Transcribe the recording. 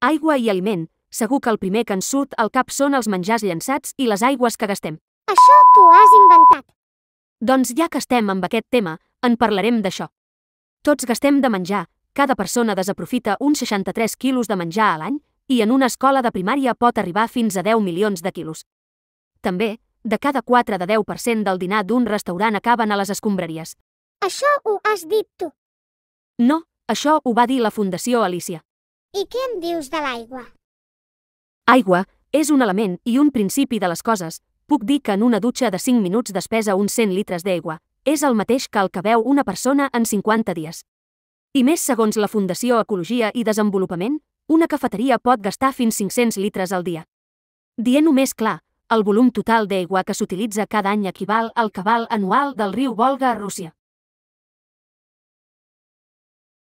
Aigua i aliment. Segur que el primer que ens surt al cap són els menjars llançats i les aigües que gastem. Això t'ho has inventat. Doncs ja que estem amb aquest tema, en parlarem d'això. Tots gastem de menjar, cada persona desaprofita uns 63 quilos de menjar a l'any i en una escola de primària pot arribar fins a 10 milions de quilos. També, de cada 4 de 10% del dinar d'un restaurant acaben a les escombraries. Això ho has dit tu. No, això ho va dir la Fundació Alicia. I què em dius de l'aigua? Aigua és un element i un principi de les coses. Puc dir que en una dutxa de 5 minuts despesa uns 100 litres d'aigua. És el mateix que el que veu una persona en 50 dies. I més segons la Fundació Ecologia i Desenvolupament, una cafeteria pot gastar fins 500 litres al dia. Dient-ho més clar, el volum total d'aigua que s'utilitza cada any equival al cabal anual del riu Volga a Rússia.